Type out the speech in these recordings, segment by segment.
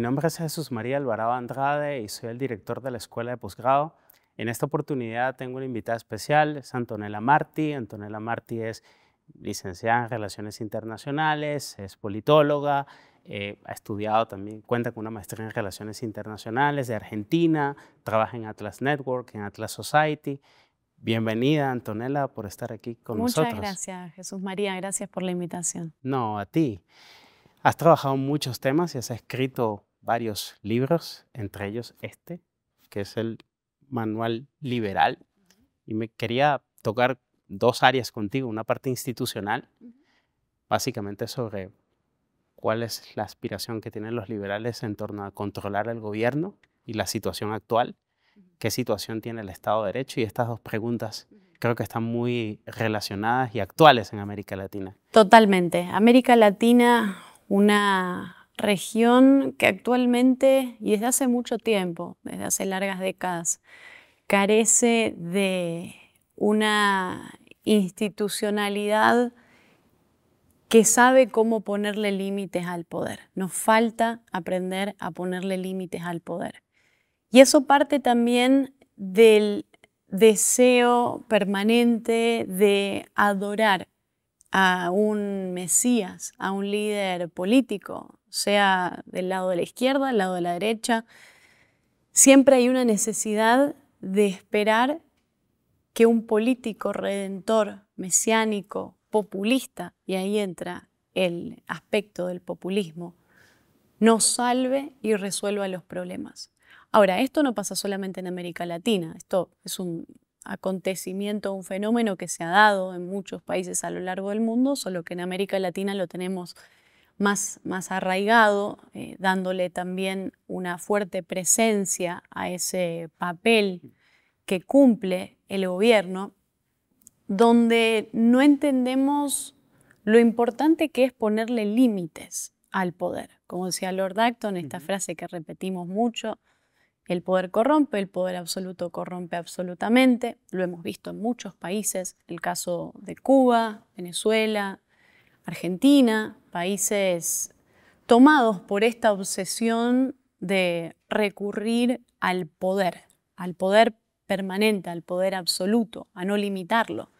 Mi nombre es Jesús María Alvarado Andrade y soy el director de la Escuela de Posgrado. En esta oportunidad tengo una invitada especial, es Antonella Marti. Antonella Marti es licenciada en Relaciones Internacionales, es politóloga, eh, ha estudiado también, cuenta con una maestría en Relaciones Internacionales de Argentina, trabaja en Atlas Network, en Atlas Society. Bienvenida, Antonella, por estar aquí con nosotros. Muchas gracias, Jesús María, gracias por la invitación. No, a ti. Has trabajado en muchos temas y has escrito varios libros, entre ellos este, que es el Manual Liberal. Y me quería tocar dos áreas contigo, una parte institucional, básicamente sobre cuál es la aspiración que tienen los liberales en torno a controlar el gobierno y la situación actual, qué situación tiene el Estado de Derecho y estas dos preguntas creo que están muy relacionadas y actuales en América Latina. Totalmente. América Latina, una región que actualmente y desde hace mucho tiempo, desde hace largas décadas, carece de una institucionalidad que sabe cómo ponerle límites al poder. Nos falta aprender a ponerle límites al poder. Y eso parte también del deseo permanente de adorar a un Mesías, a un líder político, sea del lado de la izquierda, del lado de la derecha. Siempre hay una necesidad de esperar que un político redentor, mesiánico, populista, y ahí entra el aspecto del populismo, nos salve y resuelva los problemas. Ahora, esto no pasa solamente en América Latina, esto es un acontecimiento, un fenómeno que se ha dado en muchos países a lo largo del mundo, solo que en América Latina lo tenemos más, más arraigado, eh, dándole también una fuerte presencia a ese papel que cumple el gobierno, donde no entendemos lo importante que es ponerle límites al poder. Como decía Lord Acton, esta frase que repetimos mucho, el poder corrompe, el poder absoluto corrompe absolutamente. Lo hemos visto en muchos países, el caso de Cuba, Venezuela, Argentina, países tomados por esta obsesión de recurrir al poder, al poder permanente, al poder absoluto, a no limitarlo.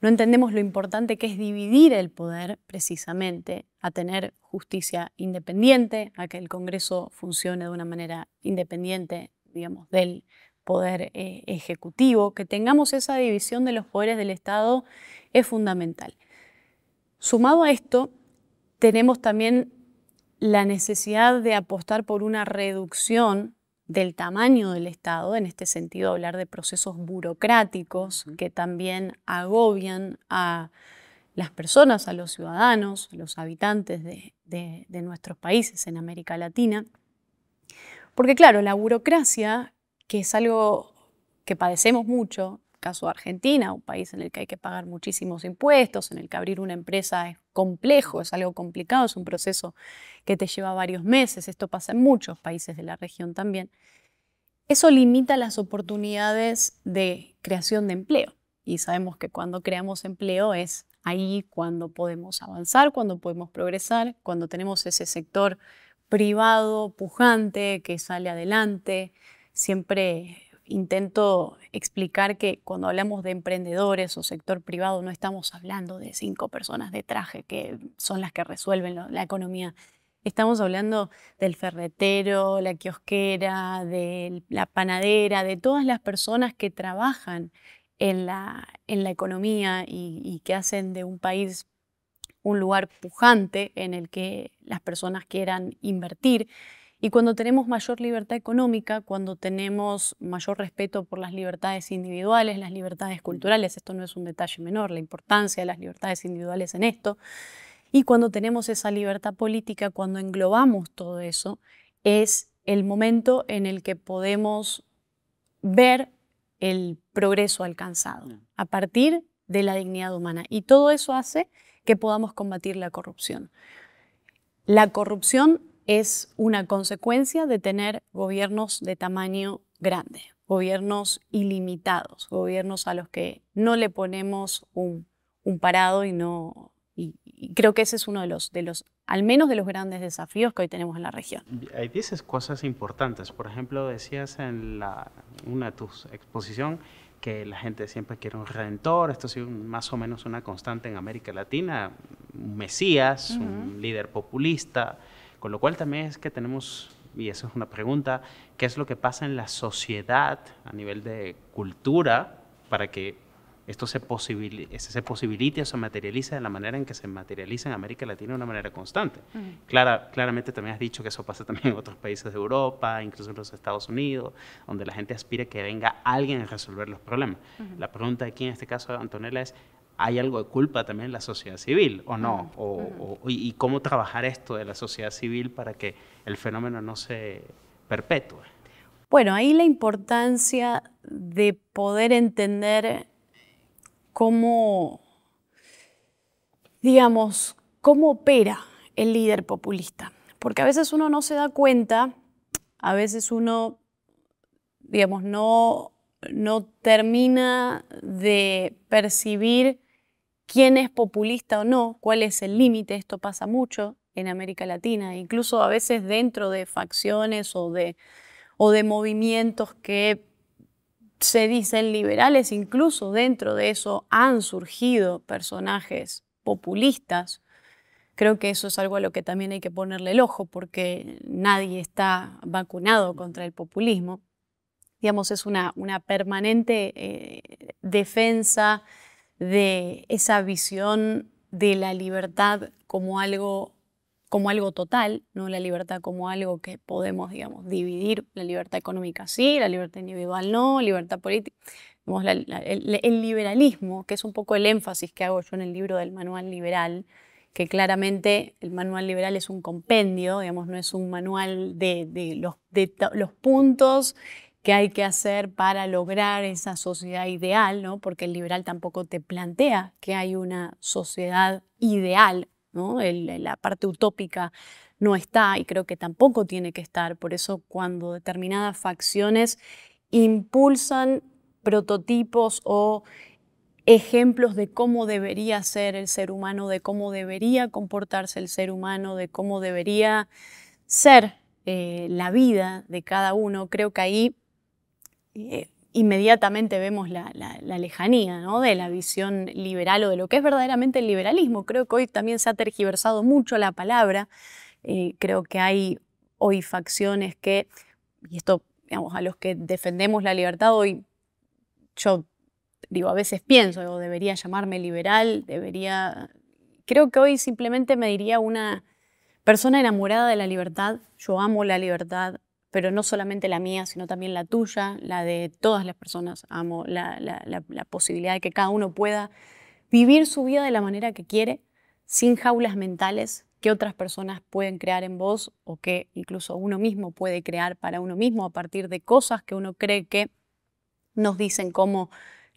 No entendemos lo importante que es dividir el poder precisamente, a tener justicia independiente, a que el Congreso funcione de una manera independiente, digamos, del poder eh, ejecutivo. Que tengamos esa división de los poderes del Estado es fundamental. Sumado a esto, tenemos también la necesidad de apostar por una reducción del tamaño del Estado, en este sentido hablar de procesos burocráticos que también agobian a las personas, a los ciudadanos, a los habitantes de, de nuestros países en América Latina. Porque claro, la burocracia, que es algo que padecemos mucho, caso Argentina, un país en el que hay que pagar muchísimos impuestos, en el que abrir una empresa es complejo, es algo complicado, es un proceso que te lleva varios meses, esto pasa en muchos países de la región también, eso limita las oportunidades de creación de empleo. Y sabemos que cuando creamos empleo es ahí cuando podemos avanzar, cuando podemos progresar, cuando tenemos ese sector privado, pujante, que sale adelante, siempre intento explicar que cuando hablamos de emprendedores o sector privado no estamos hablando de cinco personas de traje que son las que resuelven la economía. Estamos hablando del ferretero, la kiosquera, de la panadera, de todas las personas que trabajan en la, economía y que hacen de un país un lugar pujante en el que las personas quieran invertir. Y cuando tenemos mayor libertad económica, cuando tenemos mayor respeto por las libertades individuales, las libertades mm. culturales, esto no es un detalle menor, la importancia de las libertades individuales en esto, y cuando tenemos esa libertad política, cuando englobamos todo eso, es el momento en el que podemos ver el progreso alcanzado mm. a partir de la dignidad humana. Y todo eso hace que podamos combatir la corrupción. La corrupción es una consecuencia de tener gobiernos de tamaño grande, gobiernos ilimitados, gobiernos a los que no le ponemos un, parado y no... Y, creo que ese es uno de los, de los, al menos de los grandes desafíos que hoy tenemos en la región. Hay dices cosas importantes. Por ejemplo, decías en una de tus exposiciones que la gente siempre quiere un redentor, esto ha sido más o menos una constante en América Latina, un mesías, un líder populista, con lo cual también es que tenemos, y eso es una pregunta, ¿qué es lo que pasa en la sociedad a nivel de cultura para que esto se, se posibilite o se materialice de la manera en que se materializa en América Latina de una manera constante. Clara, claramente también has dicho que eso pasa también en otros países de Europa, incluso en los Estados Unidos, donde la gente aspira que venga alguien a resolver los problemas. La pregunta aquí en este caso, Antonella, es hay algo de culpa también en la sociedad civil, ¿o no? ¿Y cómo trabajar esto de la sociedad civil para que el fenómeno no se perpetúe? Bueno, ahí la importancia de poder entender cómo, digamos, cómo opera el líder populista. Porque a veces uno no se da cuenta, a veces uno, digamos, no, no termina de percibir quién es populista o no, cuál es el límite, esto pasa mucho en América Latina, incluso a veces dentro de facciones o de, o de movimientos que se dicen liberales, incluso dentro de eso han surgido personajes populistas. Creo que eso es algo a lo que también hay que ponerle el ojo porque nadie está vacunado contra el populismo. Digamos, es una, una permanente eh, defensa de esa visión de la libertad como algo, como algo total, no la libertad como algo que podemos, digamos, dividir, la libertad económica sí, la libertad individual no, libertad política, el, liberalismo, que es un poco el énfasis que hago yo en el libro del manual liberal, que claramente el manual liberal es un compendio, digamos, no es un manual de, de los puntos ¿Qué hay que hacer para lograr esa sociedad ideal, ¿no? Porque el liberal tampoco te plantea que hay una sociedad ideal, ¿no? la parte utópica no está y creo que tampoco tiene que estar. Por eso cuando determinadas facciones impulsan prototipos o ejemplos de cómo debería ser el ser humano, de cómo debería comportarse el ser humano, de cómo debería ser eh, la vida de cada uno, creo que ahí eh, inmediatamente vemos la, lejanía de la visión liberal o de lo que es verdaderamente el liberalismo. Creo que hoy también se ha tergiversado mucho la palabra. Eh, creo que hay hoy facciones que, y esto, a los que defendemos la libertad hoy, yo digo, a veces pienso, debería llamarme liberal, debería... Creo que hoy simplemente me diría una persona enamorada de la libertad, yo amo la libertad, pero no solamente la mía, sino también la tuya, la de todas las personas. Amo la, posibilidad de que cada uno pueda vivir su vida de la manera que quiere, sin jaulas mentales que otras personas pueden crear en vos o que incluso uno mismo puede crear para uno mismo a partir de cosas que uno cree que nos dicen cómo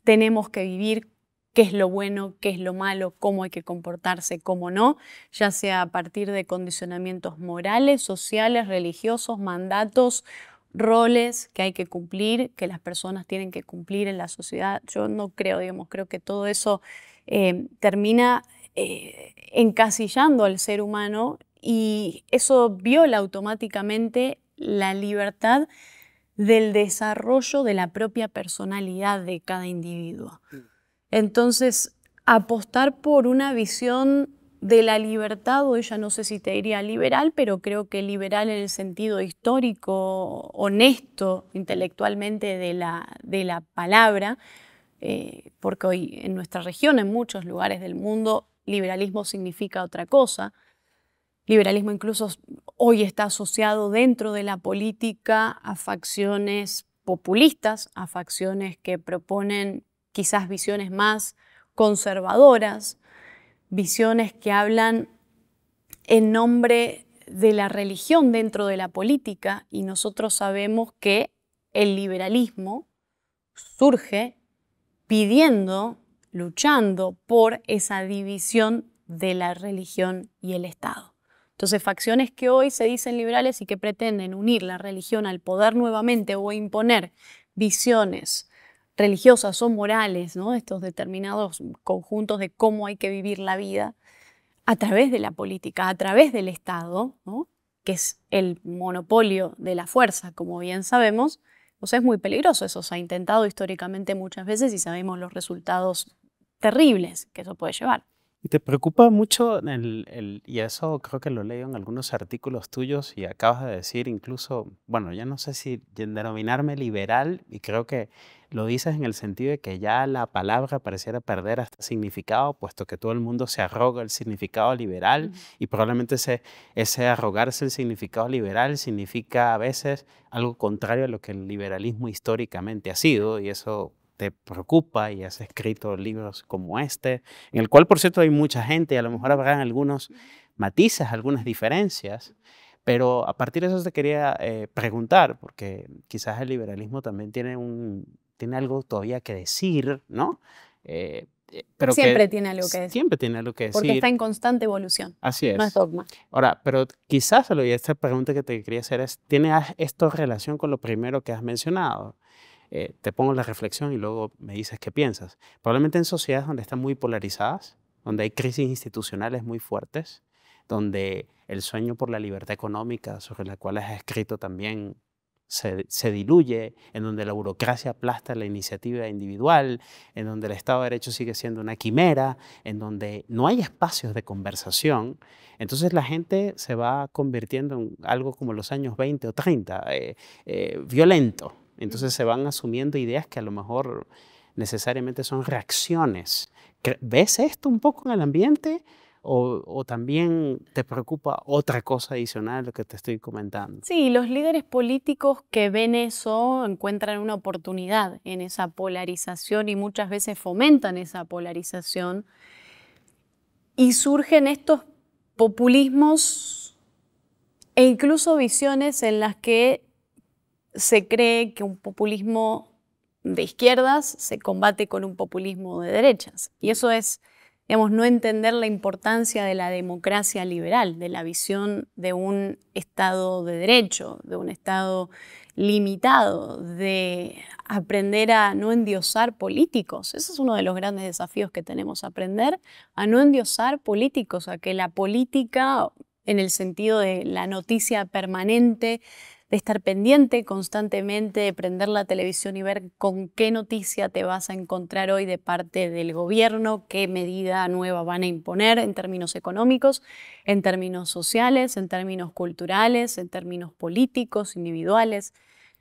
tenemos que vivir, qué es lo bueno, qué es lo malo, cómo hay que comportarse, cómo no, ya sea a partir de condicionamientos morales, sociales, religiosos, mandatos, roles que hay que cumplir, que las personas tienen que cumplir en la sociedad. Yo no creo, digamos, creo que todo eso eh, termina eh, encasillando al ser humano y eso viola automáticamente la libertad del desarrollo de la propia personalidad de cada individuo. Mm. Entonces, apostar por una visión de la libertad, o ella no sé si te diría liberal, pero creo que liberal en el sentido histórico, honesto intelectualmente de la, de la palabra, eh, porque hoy en nuestra región, en muchos lugares del mundo, liberalismo significa otra cosa. Liberalismo incluso hoy está asociado dentro de la política a facciones populistas, a facciones que proponen quizás visiones más conservadoras, visiones que hablan en nombre de la religión dentro de la política y nosotros sabemos que el liberalismo surge pidiendo, luchando por esa división de la religión y el Estado. Entonces, facciones que hoy se dicen liberales y que pretenden unir la religión al poder nuevamente o imponer visiones religiosas o morales, ¿no? estos determinados conjuntos de cómo hay que vivir la vida, a través de la política, a través del Estado, que es el monopolio de la fuerza, como bien sabemos, es muy peligroso. Eso se ha intentado históricamente muchas veces y sabemos los resultados terribles que eso puede llevar. Y te preocupa mucho, el, y eso creo que lo leí en algunos artículos tuyos y acabas de decir incluso, bueno, ya no sé si denominarme liberal, y creo que lo dices en el sentido de que ya la palabra pareciera perder hasta significado, puesto que todo el mundo se arroga el significado liberal y probablemente ese, ese arrogarse el significado liberal significa a veces algo contrario a lo que el liberalismo históricamente ha sido, y eso te preocupa y has escrito libros como este, en el cual por cierto hay mucha gente y a lo mejor habrán algunos matices, algunas diferencias, pero a partir de eso te quería eh, preguntar, porque quizás el liberalismo también tiene, un, tiene algo todavía que decir, ¿no? Eh, eh, pero siempre tiene algo que decir. Siempre tiene algo que decir. Porque está en constante evolución. Así es. No dogma. Ahora, pero quizás, y esta pregunta que te quería hacer es, ¿tiene esto relación con lo primero que has mencionado? Eh, te pongo la reflexión y luego me dices qué piensas. Probablemente en sociedades donde están muy polarizadas, donde hay crisis institucionales muy fuertes, donde el sueño por la libertad económica, sobre la cual has escrito también, se, diluye, en donde la burocracia aplasta la iniciativa individual, en donde el Estado de Derecho sigue siendo una quimera, en donde no hay espacios de conversación, entonces la gente se va convirtiendo en algo como los años 20 o 30, eh, eh, violento, entonces se van asumiendo ideas que a lo mejor necesariamente son reacciones. ¿Ves esto un poco en el ambiente? O, también te preocupa otra cosa adicional lo que te estoy comentando. Sí, los líderes políticos que ven eso encuentran una oportunidad en esa polarización y muchas veces fomentan esa polarización y surgen estos populismos e incluso visiones en las que se cree que un populismo de izquierdas se combate con un populismo de derechas. Y eso es, digamos, no entender la importancia de la democracia liberal, de la visión de un Estado de derecho, de un Estado limitado, de aprender a no endiosar políticos. Ese es uno de los grandes desafíos que tenemos, aprender a no endiosar políticos, a que la política, en el sentido de la noticia permanente, estar pendiente constantemente, de prender la televisión y ver con qué noticia te vas a encontrar hoy de parte del gobierno, qué medida nueva van a imponer en términos económicos, en términos sociales, en términos culturales, en términos políticos, individuales.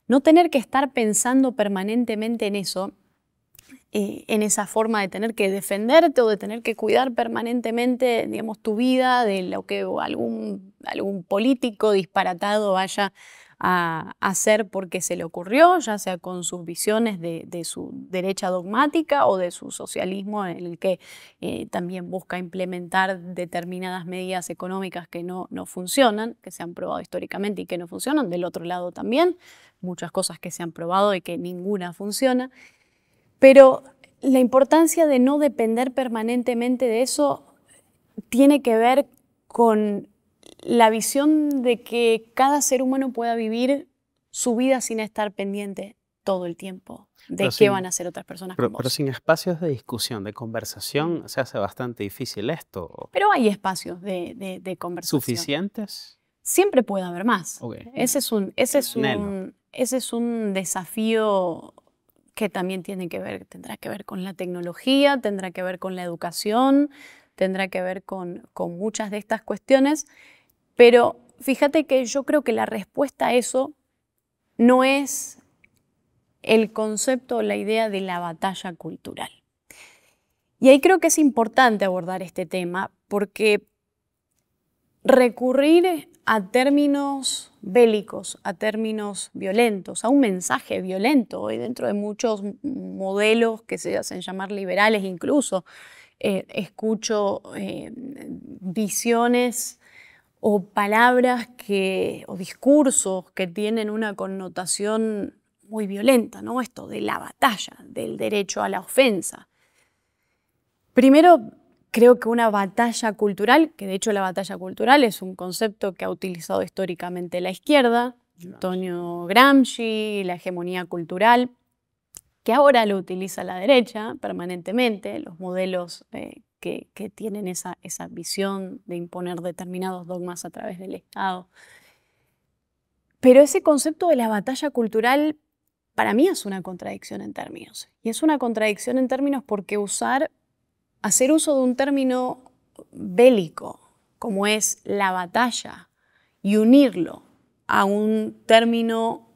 No tener que estar pensando permanentemente en eso eh, en esa forma de tener que defenderte o de tener que cuidar permanentemente, digamos, tu vida de lo que algún, algún político disparatado vaya a hacer porque se le ocurrió, ya sea con sus visiones de, su derecha dogmática o de su socialismo en el que eh, también busca implementar determinadas medidas económicas que no, no funcionan, que se han probado históricamente y que no funcionan, del otro lado también, muchas cosas que se han probado y que ninguna funciona, pero la importancia de no depender permanentemente de eso tiene que ver con la visión de que cada ser humano pueda vivir su vida sin estar pendiente todo el tiempo de qué van a hacer otras personas. Pero, con pero sin espacios de discusión, de conversación, se hace bastante difícil esto. Pero hay espacios de, conversación. ¿Suficientes? Siempre puede haber más. Ese, es un, ese, es ese es un desafío que también tiene que ver, tendrá que ver con la tecnología, tendrá que ver con la educación, tendrá que ver con, muchas de estas cuestiones, pero fíjate que yo creo que la respuesta a eso no es el concepto o la idea de la batalla cultural. Y ahí creo que es importante abordar este tema porque recurrir a términos bélicos, a términos violentos, a un mensaje violento, hoy dentro de muchos modelos que se hacen llamar liberales incluso, eh, escucho eh, visiones o palabras que, o discursos que tienen una connotación muy violenta, ¿no? Esto de la batalla, del derecho a la ofensa. Primero, creo que una batalla cultural, que de hecho la batalla cultural es un concepto que ha utilizado históricamente la izquierda, Antonio Gramsci, la hegemonía cultural, que ahora lo utiliza la derecha permanentemente, los modelos eh, que, tienen esa, visión de imponer determinados dogmas a través del Estado. Pero ese concepto de la batalla cultural para mí es una contradicción en términos. Y es una contradicción en términos porque usar, hacer uso de un término bélico como es la batalla y unirlo a un término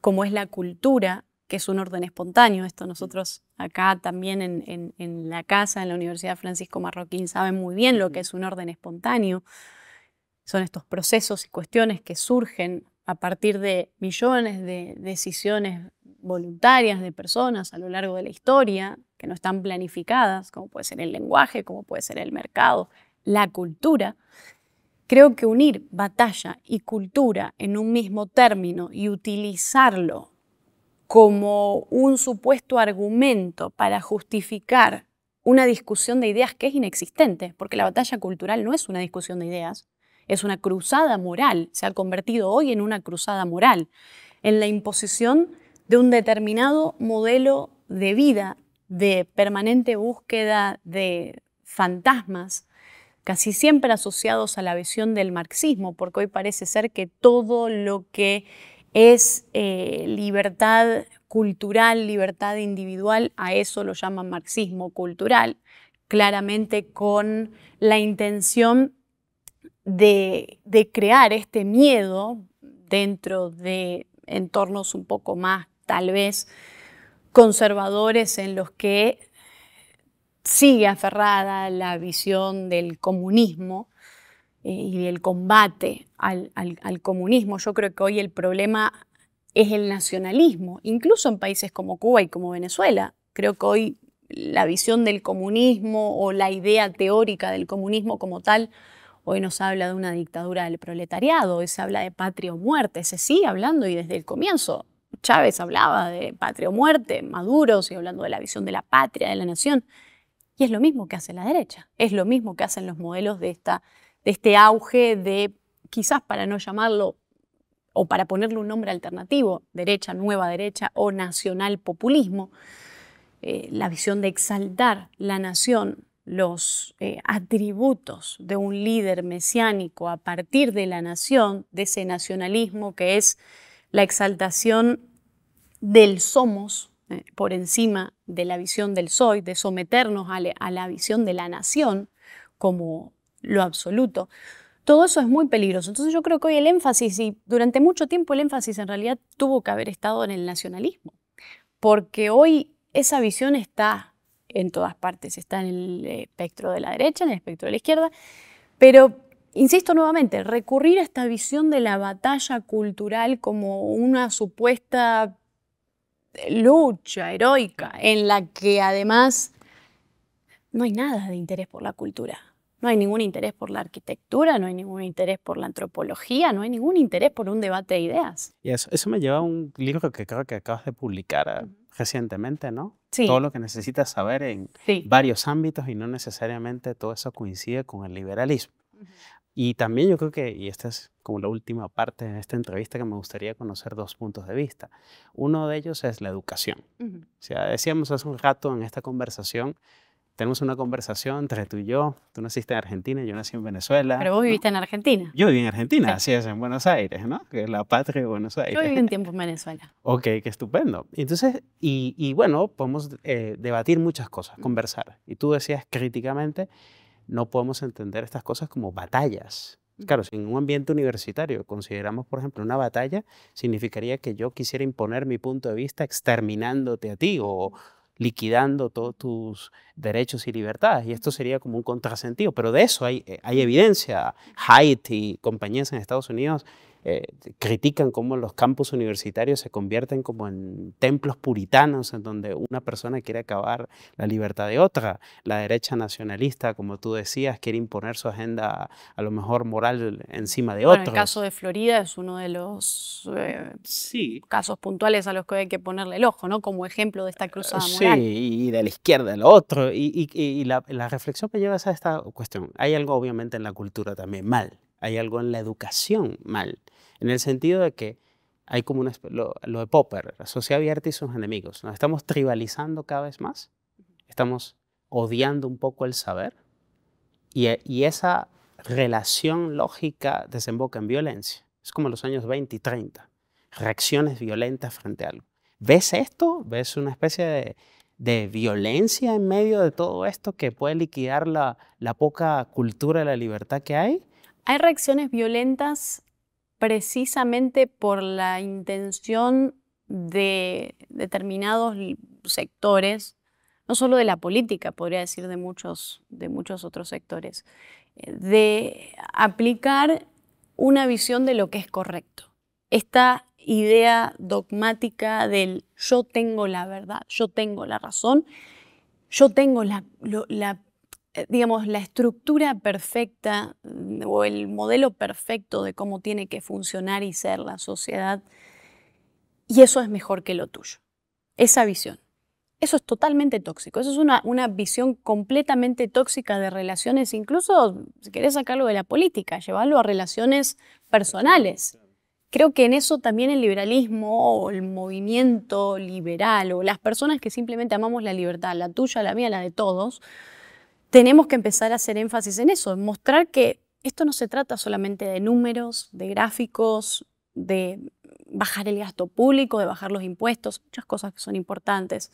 como es la cultura, que es un orden espontáneo. Esto mm. nosotros acá también en, la casa, en la Universidad Francisco Marroquín, saben muy bien lo que es un orden espontáneo. Son estos procesos y cuestiones que surgen a partir de millones de decisiones voluntarias de personas a lo largo de la historia, que no están planificadas, como puede ser el lenguaje, como puede ser el mercado, la cultura. Creo que unir batalla y cultura en un mismo término y utilizarlo como un supuesto argumento para justificar una discusión de ideas que es inexistente, porque la batalla cultural no es una discusión de ideas, es una cruzada moral, se ha convertido hoy en una cruzada moral, en la imposición de un determinado modelo de vida, de permanente búsqueda de fantasmas, casi siempre asociados a la visión del marxismo, porque hoy parece ser que todo lo que es eh, libertad cultural, libertad individual, a eso lo llaman marxismo cultural, claramente con la intención de crear este miedo dentro de entornos un poco más, tal vez, conservadores en los que sigue aferrada la visión del comunismo eh, y el combate al, al, comunismo. Yo creo que hoy el problema es el nacionalismo, incluso en países como Cuba y como Venezuela. Creo que hoy la visión del comunismo o la idea teórica del comunismo como tal, hoy nos habla de una dictadura del proletariado, hoy se habla de patria o muerte, se sigue hablando y desde el comienzo. Chávez hablaba de patria o muerte, Maduro sigue hablando de la visión de la patria, de la nación. Y es lo mismo que hace la derecha, es lo mismo que hacen los modelos de esta de este auge de, quizás para no llamarlo o para ponerle un nombre alternativo, derecha, nueva derecha o nacional populismo, eh, la visión de exaltar la nación, los eh, atributos de un líder mesiánico a partir de la nación, de ese nacionalismo que es la exaltación del somos eh, por encima de la visión del soy, de someternos a, a la visión de la nación como lo absoluto. Todo eso es muy peligroso. Entonces yo creo que hoy el énfasis, y durante mucho tiempo el énfasis en realidad tuvo que haber estado en el nacionalismo, porque hoy esa visión está en todas partes, está en el espectro de la derecha, en el espectro de la izquierda, pero insisto nuevamente, recurrir a esta visión de la batalla cultural como una supuesta lucha heroica en la que además no hay nada de interés por la cultura. No hay ningún interés por la arquitectura, no hay ningún interés por la antropología, no hay ningún interés por un debate de ideas. Y eso, eso me lleva a un libro que creo que acabas de publicar ah, recientemente, ¿no? Sí. Todo lo que necesitas saber en varios ámbitos y no necesariamente todo eso coincide con el liberalismo. Y también yo creo que, y esta es como la última parte de esta entrevista, que me gustaría conocer dos puntos de vista. Uno de ellos es la educación. O sea, decíamos hace un rato en esta conversación tenemos una conversación entre tú y yo. Tú naciste en Argentina, yo nací en Venezuela. Pero vos viviste en Argentina. Yo viví en Argentina, así es, en Buenos Aires, ¿no? Que es la patria de Buenos Aires. Yo viví un tiempo en Venezuela. ok, qué estupendo. Entonces, y, bueno, podemos eh, debatir muchas cosas, conversar. Y tú decías críticamente, no podemos entender estas cosas como batallas. Mm. Claro, si en un ambiente universitario consideramos, por ejemplo, una batalla, significaría que yo quisiera imponer mi punto de vista exterminándote a ti o liquidando todos tus derechos y libertades. Y esto sería como un contrasentido, pero de eso hay, eh, evidencia. Haidt y compañías en Estados Unidos eh, critican cómo los campus universitarios se convierten como en templos puritanos en donde una persona quiere acabar la libertad de otra. La derecha nacionalista, como tú decías, quiere imponer su agenda a lo mejor moral encima de bueno, otros. El caso de Florida es uno de los eh, sí. casos puntuales a los que hay que ponerle el ojo, ¿no? Como ejemplo de esta eh, cruzada moral. Sí, y de la izquierda lo otro. Y, la, la reflexión que llevas a esta cuestión. Hay algo obviamente en la cultura también mal hay algo en la educación mal en el sentido de que hay como lo, de Popper, la sociedad abierta y sus enemigos. Nos estamos tribalizando cada vez más, estamos odiando un poco el saber y, eh, esa relación lógica desemboca en violencia. Es como los años 20 y 30, reacciones violentas frente a algo. ¿Ves esto? ¿Ves una especie de, violencia en medio de todo esto que puede liquidar la, la poca cultura de la libertad que hay? Hay reacciones violentas precisamente por la intención de determinados sectores, no solo de la política, podría decir de muchos, de muchos otros sectores, eh, de aplicar una visión de lo que es correcto. Esta idea dogmática del yo tengo la verdad, yo tengo la razón, yo tengo la, la eh, digamos, la estructura perfecta mm, o el modelo perfecto de cómo tiene que funcionar y ser la sociedad, y eso es mejor que lo tuyo. Esa visión. Eso es totalmente tóxico. Eso es una, una visión completamente tóxica de relaciones, incluso si querés sacarlo de la política, llevarlo a relaciones personales. Creo que en eso también el liberalismo o el movimiento liberal o las personas que simplemente amamos la libertad, la tuya, la mía, la de todos, tenemos que empezar a hacer énfasis en eso, en mostrar que esto no se trata solamente de números, de gráficos, de bajar el gasto público, de bajar los impuestos, muchas cosas que son importantes.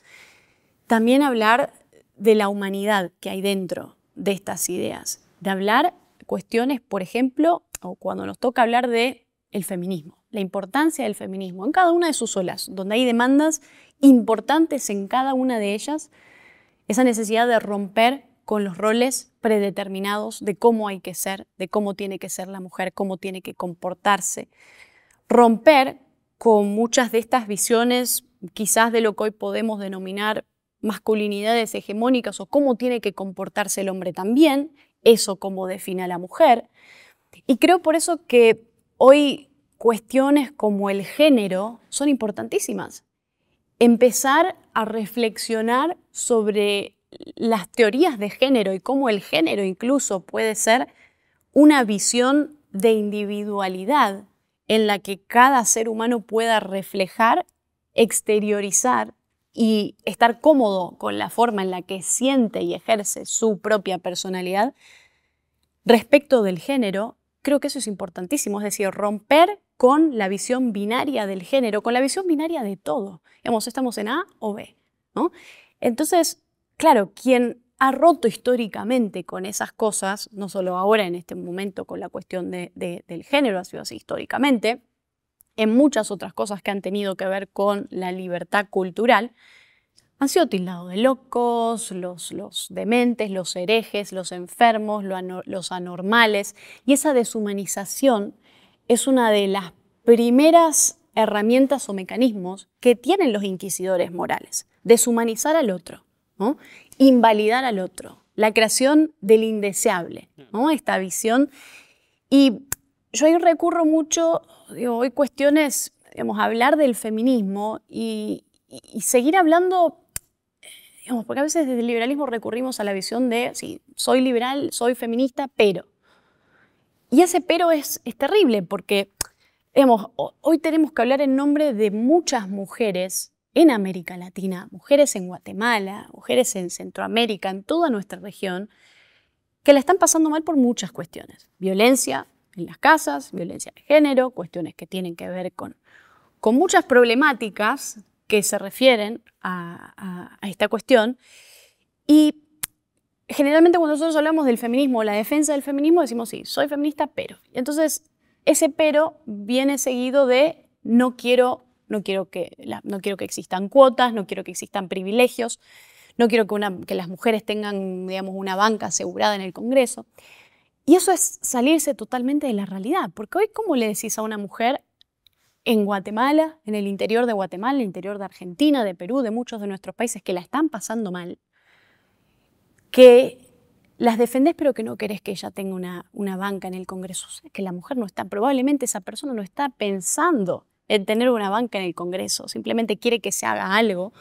También hablar de la humanidad que hay dentro de estas ideas, de hablar cuestiones, por ejemplo, o cuando nos toca hablar de el feminismo, la importancia del feminismo en cada una de sus olas, donde hay demandas importantes en cada una de ellas, esa necesidad de romper con los roles predeterminados de cómo hay que ser, de cómo tiene que ser la mujer, cómo tiene que comportarse. Romper con muchas de estas visiones, quizás de lo que hoy podemos denominar masculinidades hegemónicas o cómo tiene que comportarse el hombre también, eso como define a la mujer. Y creo por eso que hoy cuestiones como el género son importantísimas. Empezar a reflexionar sobre las teorías de género y cómo el género incluso puede ser una visión de individualidad en la que cada ser humano pueda reflejar, exteriorizar y estar cómodo con la forma en la que siente y ejerce su propia personalidad. Respecto del género, creo que eso es importantísimo, es decir, romper con la visión binaria del género, con la visión binaria de todo. Digamos, estamos en A o B. ¿no? Entonces, claro, quien ha roto históricamente con esas cosas, no solo ahora en este momento con la cuestión del género, ha sido así históricamente, en muchas otras cosas que han tenido que ver con la libertad cultural, han sido tildados de locos, los, dementes, los herejes, los enfermos, los anormales, y esa deshumanización es una de las primeras herramientas o mecanismos que tienen los inquisidores morales, deshumanizar al otro Invalidar al otro, la creación del indeseable, Esta visión. Y yo ahí recurro mucho, hoy cuestiones, digamos, hablar del feminismo y, seguir hablando porque a veces desde el liberalismo recurrimos a la visión de, sí, soy liberal, soy feminista, pero. Y ese pero es, es terrible porque, digamos, hoy tenemos que hablar en nombre de muchas mujeres en América Latina, mujeres en Guatemala, mujeres en Centroamérica, en toda nuestra región, que la están pasando mal por muchas cuestiones. Violencia en las casas, violencia de género, cuestiones que tienen que ver con, con muchas problemáticas que se refieren a, esta cuestión. Y generalmente cuando nosotros hablamos del feminismo o la defensa del feminismo, decimos, sí, soy feminista, pero. entonces ese pero viene seguido de no quiero no quiero que, no quiero que existan cuotas, no quiero que existan privilegios, no quiero que, las mujeres tengan, digamos, una banca asegurada en el Congreso. Y eso es salirse totalmente de la realidad, porque hoy, ¿cómo le decís a una mujer en Guatemala, en el interior de Guatemala, en el interior de Argentina, de Perú, de muchos de nuestros países que la están pasando mal, que las defendés pero que no querés que ella tenga una, una banca en el Congreso. que la mujer no está, probablemente esa persona no está pensando en tener una banca en el Congreso, simplemente quiere que se haga algo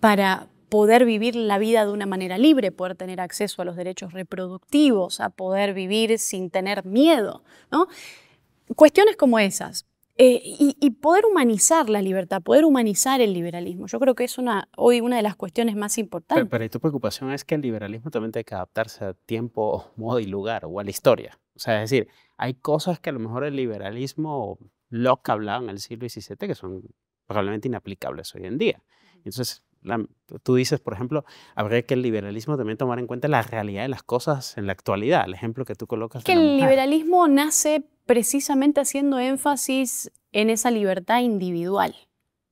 para poder vivir la vida de una manera libre, poder tener acceso a los derechos reproductivos, a poder vivir sin tener miedo, ¿no? Cuestiones como esas. Eh, y, poder humanizar la libertad, poder humanizar el liberalismo. Yo creo que es una, hoy una de las cuestiones más importantes. Pero, tu preocupación es que el liberalismo también tiene que adaptarse a tiempo, modo y lugar o a la historia. O sea, es decir, hay cosas que a lo mejor el liberalismo lo que hablaban en el siglo XVII, que son probablemente inaplicables hoy en día. Entonces, tú dices, por ejemplo, habría que el liberalismo también tomar en cuenta la realidad de las cosas en la actualidad, el ejemplo que tú colocas. Que el liberalismo nace precisamente haciendo énfasis en esa libertad individual,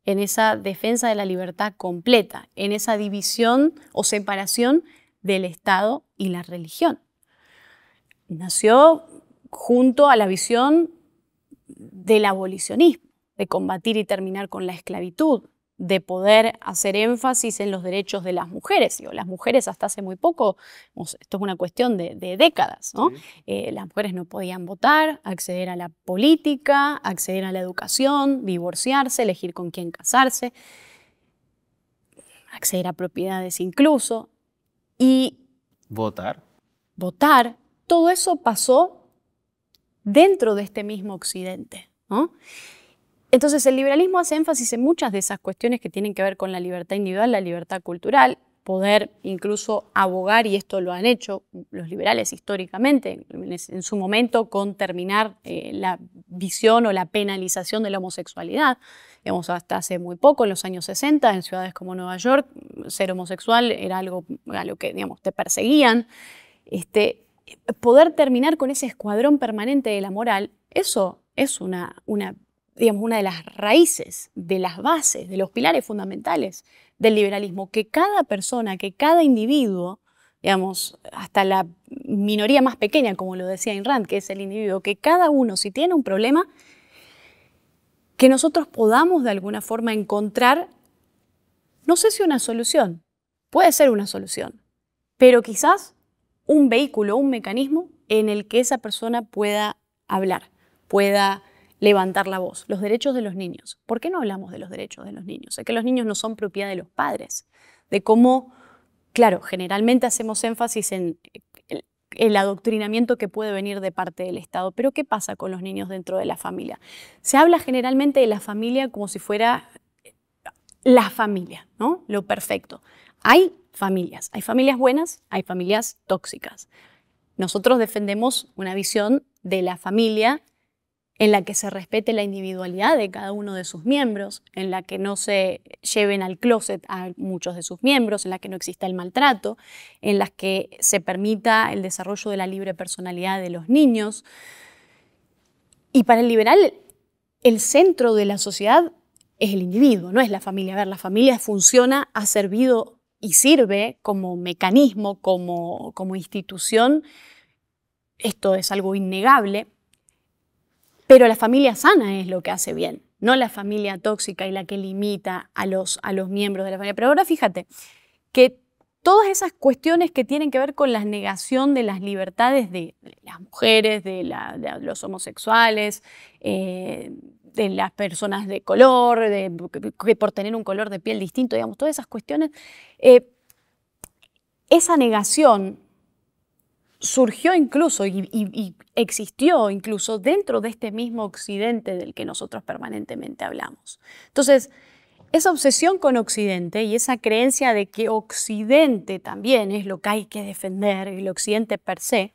en esa defensa de la libertad completa, en esa división o separación del Estado y la religión. Nació junto a la visión del abolicionismo, de combatir y terminar con la esclavitud, de poder hacer énfasis en los derechos de las mujeres. las mujeres hasta hace muy poco, esto es una cuestión de, décadas, eh, las mujeres no podían votar, acceder a la política, acceder a la educación, divorciarse, elegir con quién casarse, acceder a propiedades incluso. Y... Votar. Votar. Todo eso pasó dentro de este mismo Occidente. Entonces el liberalismo hace énfasis en muchas de esas cuestiones que tienen que ver con la libertad individual, la libertad cultural, poder incluso abogar, y esto lo han hecho los liberales históricamente, en su momento, con terminar eh, la visión o la penalización de la homosexualidad. hemos hasta hace muy poco, en los años 60, en ciudades como Nueva York, ser homosexual era algo a lo que digamos, te perseguían. Este, poder terminar con ese escuadrón permanente de la moral, eso es una, digamos, una de las raíces, de las bases, de los pilares fundamentales del liberalismo, que cada persona, que cada individuo, digamos, hasta la minoría más pequeña, como lo decía Inrand, que es el individuo, que cada uno, si tiene un problema, que nosotros podamos de alguna forma encontrar, no sé si una solución, puede ser una solución, pero quizás un vehículo, un mecanismo en el que esa persona pueda hablar pueda levantar la voz. Los derechos de los niños. ¿Por qué no hablamos de los derechos de los niños? Es que los niños no son propiedad de los padres. De cómo, claro, generalmente hacemos énfasis en el, adoctrinamiento que puede venir de parte del Estado. Pero ¿qué pasa con los niños dentro de la familia? Se habla generalmente de la familia como si fuera eh, la familia, ¿no? Lo perfecto. Hay familias, hay familias buenas, hay familias tóxicas. Nosotros defendemos una visión de la familia en la que se respete la individualidad de cada uno de sus miembros, en la que no se lleven al closet a muchos de sus miembros, en la que no exista el maltrato, en las que se permita el desarrollo de la libre personalidad de los niños. Y para el liberal, el centro de la sociedad es el individuo, no es la familia. A ver, la familia funciona, ha servido y sirve como mecanismo, como, como institución. Esto es algo innegable, pero la familia sana es lo que hace bien, no la familia tóxica y la que limita a los, a los miembros de la familia. Pero ahora fíjate que todas esas cuestiones que tienen que ver con la negación de las libertades de, las mujeres, de, los homosexuales, eh, de las personas de color, por tener un color de piel distinto, digamos, todas esas cuestiones, eh, esa negación surgió incluso y, existió incluso dentro de este mismo Occidente del que nosotros permanentemente hablamos. Entonces, esa obsesión con Occidente y esa creencia de que Occidente también es lo que hay que defender, el Occidente per se,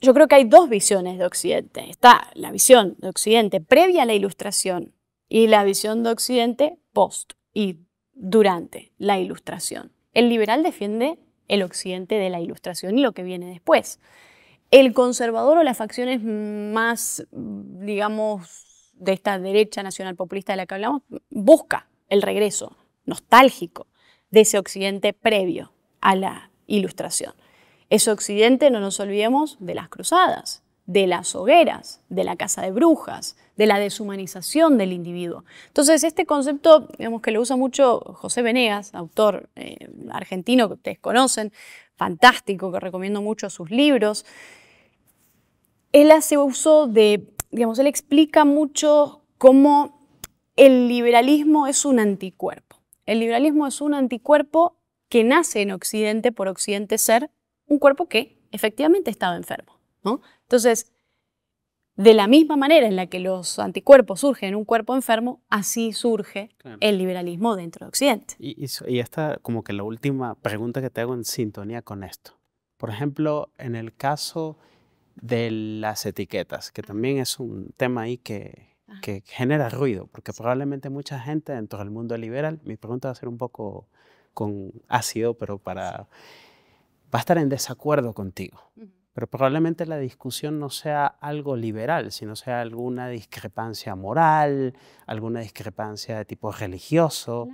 yo creo que hay dos visiones de Occidente. Está la visión de Occidente previa a la Ilustración y la visión de Occidente post y durante la Ilustración. El liberal defiende el occidente de la Ilustración y lo que viene después. El conservador o las facciones más, digamos, de esta derecha nacional populista de la que hablamos, busca el regreso nostálgico de ese occidente previo a la Ilustración. Ese occidente, no nos olvidemos, de las cruzadas, de las hogueras, de la casa de brujas, de la deshumanización del individuo. Entonces, este concepto, digamos que lo usa mucho José Venegas, autor eh, argentino que ustedes conocen, fantástico, que recomiendo mucho sus libros. Él hace uso de, digamos, él explica mucho cómo el liberalismo es un anticuerpo. El liberalismo es un anticuerpo que nace en Occidente por Occidente ser un cuerpo que efectivamente estaba enfermo. ¿no? Entonces, de la misma manera en la que los anticuerpos surgen en un cuerpo enfermo, así surge el liberalismo dentro de Occidente. Y, y, esta como que la última pregunta que te hago en sintonía con esto. Por ejemplo, en el caso de las etiquetas, que también es un tema ahí que, genera ruido, porque probablemente mucha gente dentro del mundo liberal, mi pregunta va a ser un poco con ácido, pero para... va a estar en desacuerdo contigo pero probablemente la discusión no sea algo liberal, sino sea alguna discrepancia moral, alguna discrepancia de tipo religioso.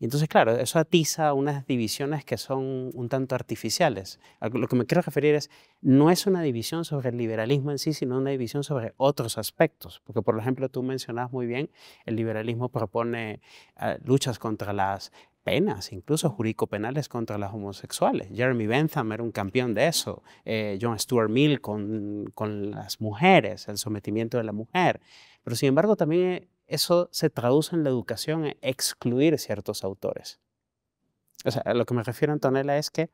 Y entonces, claro, eso atiza unas divisiones que son un tanto artificiales. lo que me quiero referir es, no es una división sobre el liberalismo en sí, sino una división sobre otros aspectos. Porque, por ejemplo, tú mencionas muy bien, el liberalismo propone eh, luchas contra las penas, incluso jurídico-penales contra las homosexuales. Jeremy Bentham era un campeón de eso, eh, John Stuart Mill con, las mujeres, el sometimiento de la mujer. Pero sin embargo también eh, eso se traduce en la educación en excluir ciertos autores. O sea, a lo que me refiero, Antonella, es que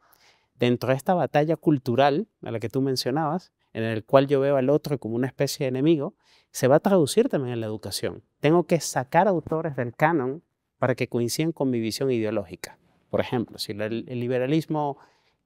dentro de esta batalla cultural a la que tú mencionabas, en el cual yo veo al otro como una especie de enemigo, se va a traducir también en la educación. Tengo que sacar autores del canon para que coincidan con mi visión ideológica. Por ejemplo, si el, liberalismo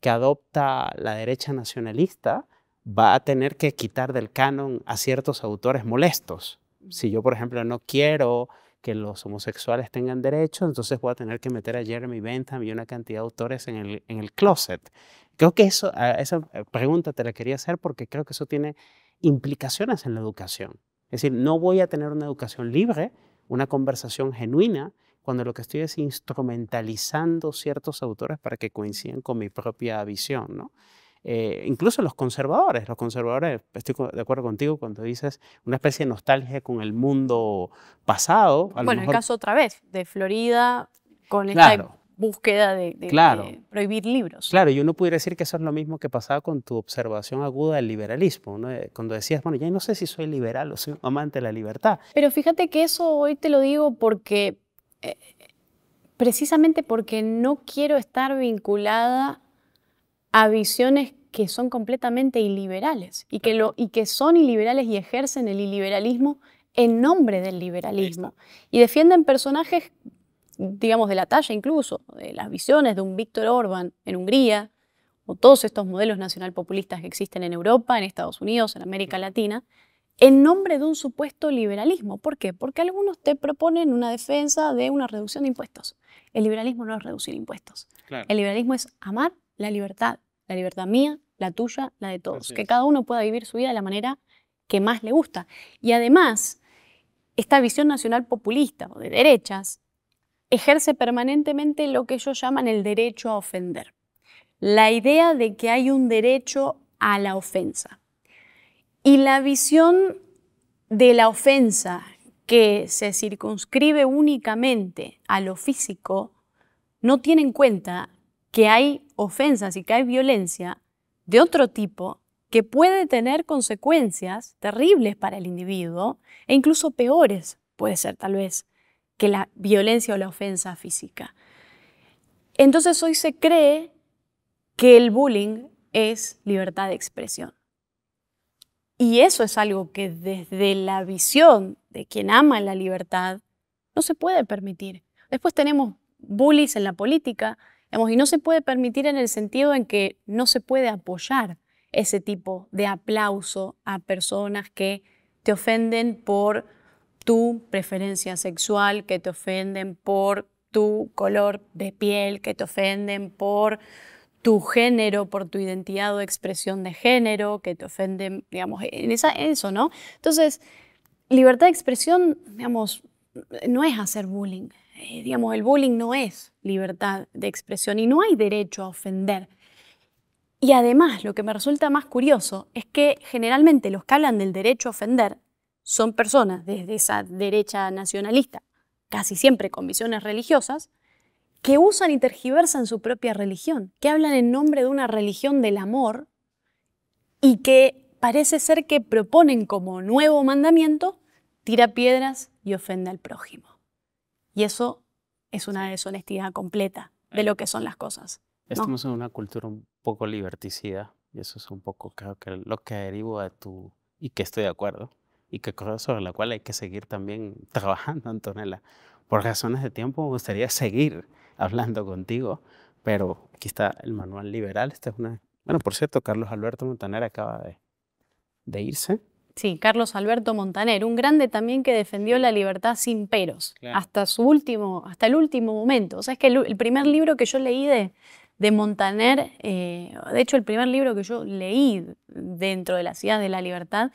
que adopta la derecha nacionalista va a tener que quitar del canon a ciertos autores molestos. Si yo, por ejemplo, no quiero que los homosexuales tengan derechos, entonces voy a tener que meter a Jeremy Bentham y una cantidad de autores en el, en closet. Creo que eso, esa pregunta te la quería hacer porque creo que eso tiene implicaciones en la educación. Es decir, no voy a tener una educación libre, una conversación genuina cuando lo que estoy es instrumentalizando ciertos autores para que coincidan con mi propia visión, ¿no? Eh, incluso los conservadores, los conservadores, estoy de acuerdo contigo cuando dices una especie de nostalgia con el mundo pasado. bueno, el caso otra vez, de Florida, con esta búsqueda de, prohibir libros. Claro, yo uno pudiera decir que eso es lo mismo que pasaba con tu observación aguda del liberalismo, eh, cuando decías, bueno, ya no sé si soy liberal o soy amante de la libertad. Pero fíjate que eso hoy te lo digo porque eh, precisamente porque no quiero estar vinculada a visiones que son completamente iliberales y que, lo, y que son iliberales y ejercen el iliberalismo en nombre del liberalismo. Y defienden personajes, digamos, de la talla incluso, de las visiones de un Víctor Orban en Hungría, o todos estos modelos nacionalpopulistas que existen en Europa, en Estados Unidos, en América Latina, en nombre de un supuesto liberalismo. ¿Por qué? Porque algunos te proponen una defensa de una reducción de impuestos. El liberalismo no es reducir impuestos. El liberalismo es amar la libertad, la libertad mía, la tuya, la de todos. que cada uno pueda vivir su vida de la manera que más le gusta. Y además, esta visión nacional populista o de derechas ejerce permanentemente lo que ellos llaman el derecho a ofender. La idea de que hay un derecho a la ofensa. Y la visión de la ofensa que se circunscribe únicamente a lo físico no tiene en cuenta que hay ofensas y que hay violencia de otro tipo que puede tener consecuencias terribles para el individuo e incluso peores puede ser tal vez que la violencia o la ofensa física. Entonces hoy se cree que el bullying es libertad de expresión. Y eso es algo que desde la visión de quien ama la libertad no se puede permitir. Después tenemos bullies en la política, y no se puede permitir en el sentido en que no se puede apoyar ese tipo de aplauso a personas que te ofenden por tu preferencia sexual, que te ofenden por tu color de piel, que te ofenden por tu género, por tu identidad o expresión de género, que te ofenden, digamos, en, esa, eso, ¿no? Entonces, libertad de expresión, digamos, no es hacer bullying. Eh, digamos, el bullying no es libertad de expresión y no hay derecho a ofender. Y además, lo que me resulta más curioso es que generalmente los que hablan del derecho a ofender son personas desde esa derecha nacionalista, casi siempre con visiones religiosas, que usan y tergiversan su propia religión, que hablan en nombre de una religión del amor y que parece ser que proponen como nuevo mandamiento tira piedras y ofende al prójimo. Y eso es una deshonestidad completa de lo que son las cosas. Estamos en una cultura un poco liberticida y eso es un poco creo que lo que deriva de tu y que estoy de acuerdo y que cosa sobre la cual hay que seguir también trabajando, Antonella. Por razones de tiempo me gustaría seguir hablando contigo, pero aquí está el manual liberal. Esta es una... Bueno, por cierto, Carlos Alberto Montaner acaba de, irse. Sí, Carlos Alberto Montaner, un grande también que defendió la libertad sin peros, hasta su último, hasta el último momento. O sea, es que el, primer libro que yo leí de, de Montaner, eh, de hecho el primer libro que yo leí dentro de la ciudad de la libertad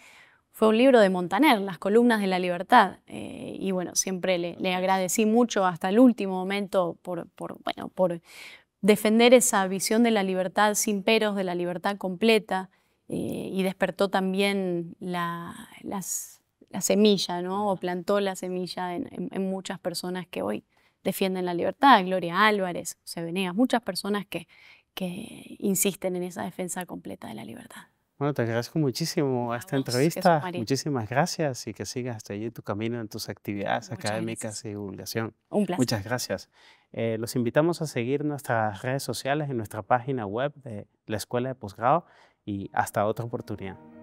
fue un libro de Montaner, Las columnas de la libertad. Eh, y bueno, siempre le, agradecí mucho hasta el último momento por, bueno, por defender esa visión de la libertad sin peros, de la libertad completa, eh, y despertó también la, las, semilla, ¿no? O plantó la semilla en, muchas personas que hoy defienden la libertad, Gloria Álvarez, Venegas, muchas personas que, que insisten en esa defensa completa de la libertad. Bueno, te agradezco muchísimo esta entrevista. Muchísimas gracias y que sigas hasta allí tu camino en tus actividades académicas y divulgación. Un placer. Muchas gracias. Eh, los invitamos a seguir nuestras redes sociales en nuestra página web de la Escuela de Posgrado y hasta otra oportunidad.